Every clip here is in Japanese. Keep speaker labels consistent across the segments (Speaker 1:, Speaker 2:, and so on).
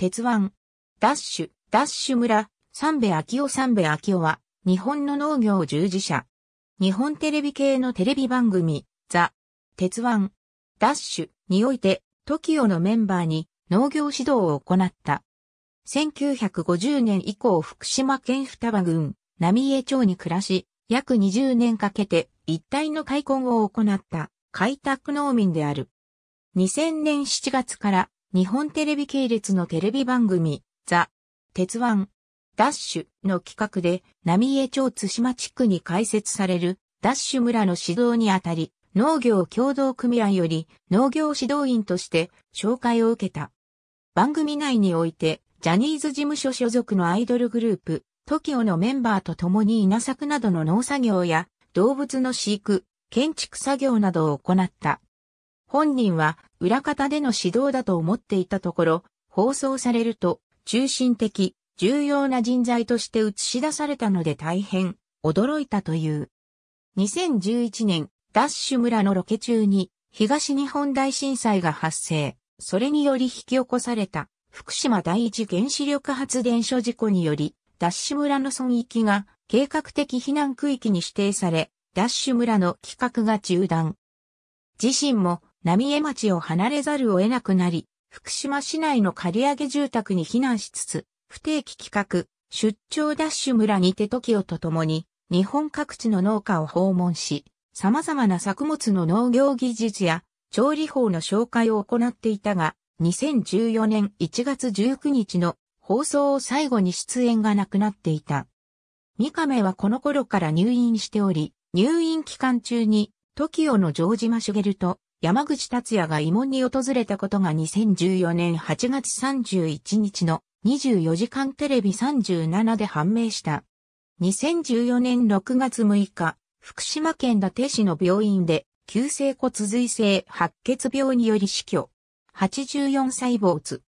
Speaker 1: 鉄腕。ダッシュ、ダッシュ村、三部秋夫三部秋夫は、日本の農業従事者。日本テレビ系のテレビ番組、ザ、鉄腕、ダッシュにおいて、TOKIO のメンバーに農業指導を行った。1950年以降福島県双葉郡、浪江町に暮らし、約20年かけて一帯の開墾を行った開拓農民である。2000年7月から日本テレビ系列のテレビ番組、ザ・鉄腕、ダッシュの企画で、浪江町津島地区に開設される、ダッシュ村の指導にあたり、農業協同組合より農業指導員として紹介を受けた。番組内において、ジャニーズ事務所所属のアイドルグループ、TOKIO のメンバーと共に稲作などの農作業や動物の飼育、建築作業などを行った。本人は裏方での指導だと思っていたところ、放送されると中心的、重要な人材として映し出されたので大変驚いたという。2011年、ダッシュ村のロケ中に東日本大震災が発生、それにより引き起こされた福島第一原子力発電所事故により、ダッシュ村の損益が計画的避難区域に指定され、ダッシュ村の企画が中断。自身も浪江町を離れざるを得なくなり、福島市内の借上げ住宅に避難しつつ、不定期企画、出張ダッシュ村にて時をととに、日本各地の農家を訪問し、様々な作物の農業技術や調理法の紹介を行っていたが、2014年1月19日の放送を最後に出演がなくなっていた。三亀はこの頃から入院しており、入院期間中に、トキオの城島ルと山口達也が慰問に訪れたことが2014年8月31日の24時間テレビ37で判明した。2014年6月6日、福島県伊達市の病院で、急性骨髄性白血病により死去。84歳没。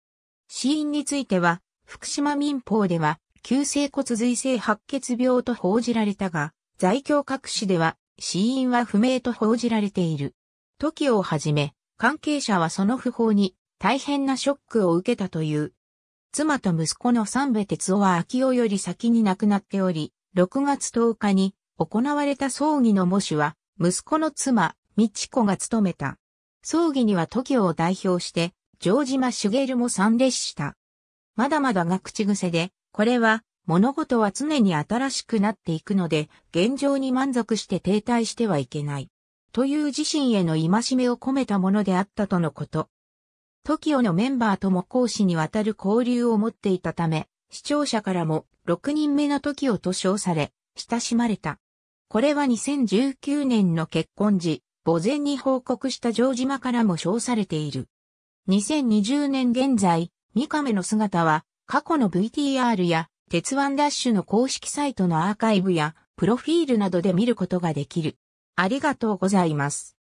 Speaker 1: 死因については、福島民報では、急性骨髄性白血病と報じられたが、在京各市では、死因は不明と報じられている。時をはじめ、関係者はその訃報に大変なショックを受けたという。妻と息子の三部哲夫は秋夫より先に亡くなっており、6月10日に行われた葬儀の喪主は、息子の妻、美智子が務めた。葬儀には時を代表して、城島茂も参列した。まだまだが口癖で、これは、物事は常に新しくなっていくので、現状に満足して停滞してはいけない。という自身への戒めを込めたものであったとのこと。TOKIO のメンバーとも講師にわたる交流を持っていたため、視聴者からも6人目の TOKIO と称され、親しまれた。これは2019年の結婚時、墓前に報告した城島からも称されている。2020年現在、三亀の姿は、過去の VTR や、鉄腕ダッシュの公式サイトのアーカイブや、プロフィールなどで見ることができる。ありがとうございます。